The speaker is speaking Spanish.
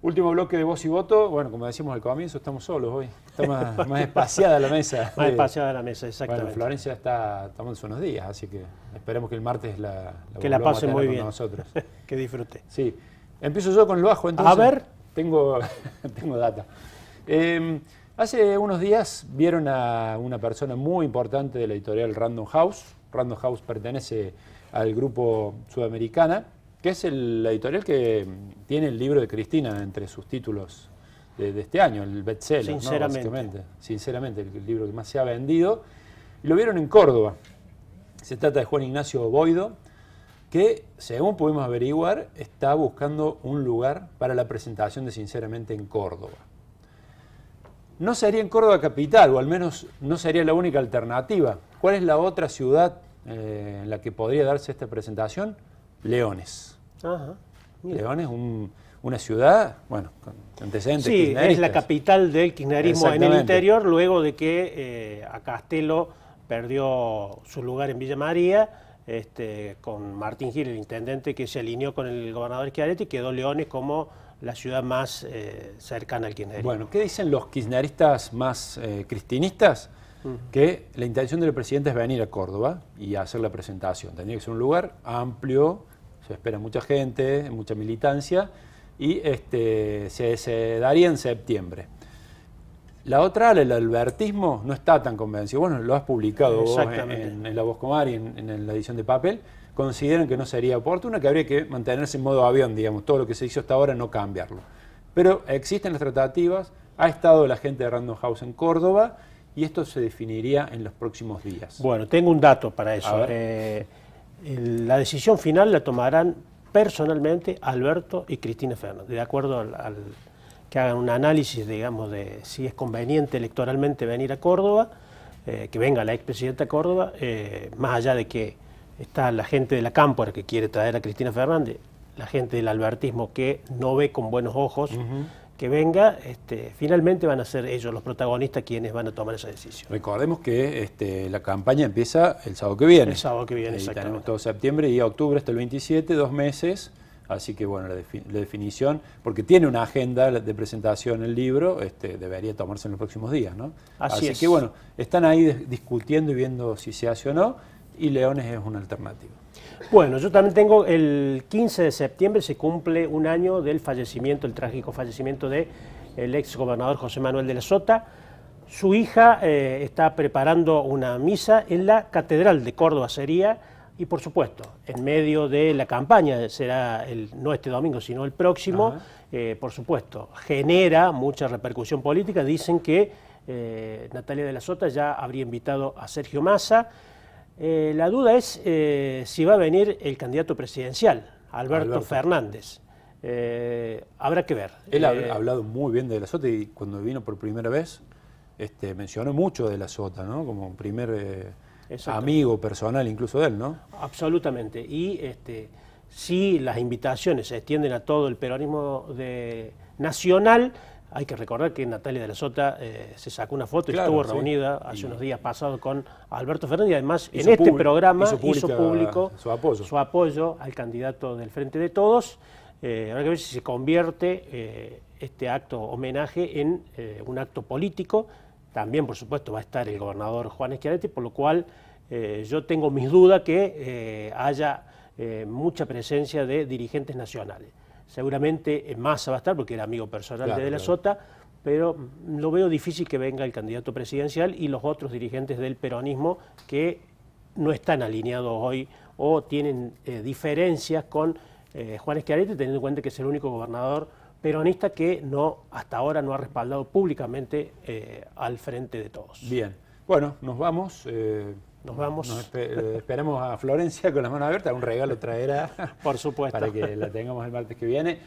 Último bloque de voz y voto. Bueno, como decimos al comienzo, estamos solos hoy. Está más, espaciada la mesa. Más espaciada la mesa, exactamente. Bueno, Florencia está tomando unos días, así que esperemos que el martes la, Que la pase muy bien. Nosotros. que disfrute. Sí. Empiezo yo con el bajo, entonces. A ver. Tengo, tengo data. Em, hace unos días vieron a una persona muy importante de la editorial Random House. Random House pertenece al grupo Sudamericana que es el, la editorial que tiene el libro de Cristina entre sus títulos de, este año, el bestseller, Sinceramente. Sinceramente, el, libro que más se ha vendido. Y lo vieron en Córdoba. Se trata de Juan Ignacio Boido, que, según pudimos averiguar, está buscando un lugar para la presentación de Sinceramente en Córdoba. No sería en Córdoba capital, o al menos no sería la única alternativa. ¿Cuál es la otra ciudad eh, en la que podría darse esta presentación? Leones. Leones, una ciudad, bueno, con antecedentes. Sí, es la capital del kirchnerismo en el interior, luego de que eh, a Castelo perdió su lugar en Villa María. Este, con Martín Gil, el intendente que se alineó con el gobernador y quedó Leones como la ciudad más eh, cercana al kirchnerismo. Bueno, ¿qué dicen los kirchneristas más eh, cristinistas? que la intención del presidente es venir a Córdoba y hacer la presentación. Tendría que ser un lugar amplio, se espera mucha gente, mucha militancia, y este, se, daría en septiembre. La otra, el albertismo, no está tan convencido. Bueno, lo has publicado en, La Voz Comar y en, en, la edición de papel. Consideran que no sería oportuno, que habría que mantenerse en modo avión, digamos, todo lo que se hizo hasta ahora no cambiarlo. Pero existen las tratativas, ha estado la gente de Random House en Córdoba y esto se definiría en los próximos días. Bueno, tengo un dato para eso. Eh, la decisión final la tomarán personalmente Alberto y Cristina Fernández, de acuerdo al, que hagan un análisis, digamos, de si es conveniente electoralmente venir a Córdoba, eh, que venga la expresidenta a Córdoba, eh, más allá de que está la gente de la Cámpora que quiere traer a Cristina Fernández, la gente del albertismo que no ve con buenos ojos que venga, este, finalmente van a ser ellos los protagonistas quienes van a tomar esa decisión. Recordemos que este, la campaña empieza el sábado que viene. El sábado que viene, exacto. Tenemos todo septiembre y octubre hasta el 27, dos meses. Así que bueno, la, definición, porque tiene una agenda de presentación el libro, este, debería tomarse en los próximos días, ¿no? Así, Así que bueno, están ahí discutiendo y viendo si se hace o no y Leones es una alternativa. Bueno, yo también tengo el 15 de septiembre, se cumple un año del fallecimiento, el trágico fallecimiento del el ex gobernador José Manuel de la Sota. Su hija eh, está preparando una misa en la Catedral de Córdoba, sería, y por supuesto, en medio de la campaña, será el, no este domingo, sino el próximo, eh, por supuesto, genera mucha repercusión política. Dicen que eh, Natalia de la Sota ya habría invitado a Sergio Massa. Eh, la duda es eh, si va a venir el candidato presidencial, Alberto, Fernández. Eh, habrá que ver. Él ha hablado muy bien de la Sota y cuando vino por primera vez este, mencionó mucho de la Sota, Como primer amigo personal incluso de él, ¿no? Absolutamente. Y si este, las invitaciones se extienden a todo el peronismo nacional, hay que recordar que Natalia de la Sota eh, se sacó una foto y estuvo reunida hace unos días pasados con Alberto Fernández y además en este programa hizo, público su apoyo. al candidato del Frente de Todos. Eh, habrá que ver si se convierte eh, este acto homenaje en un acto político. También, por supuesto, va a estar el gobernador Juan Schiaretti, por lo cual yo tengo mis dudas que haya mucha presencia de dirigentes nacionales seguramente más más va a porque era amigo personal de De la Sota, pero lo veo difícil que venga el candidato presidencial y los otros dirigentes del peronismo que no están alineados hoy o tienen eh, diferencias con eh, Juan Esquiarete, teniendo en cuenta que es el único gobernador peronista que no hasta ahora no ha respaldado públicamente eh, al frente de todos. Bien, bueno, nos vamos. Nos vamos. Eh, esperemos a Florencia con la mano abierta, Un regalo traerá. Por supuesto. Para que la tengamos el martes que viene.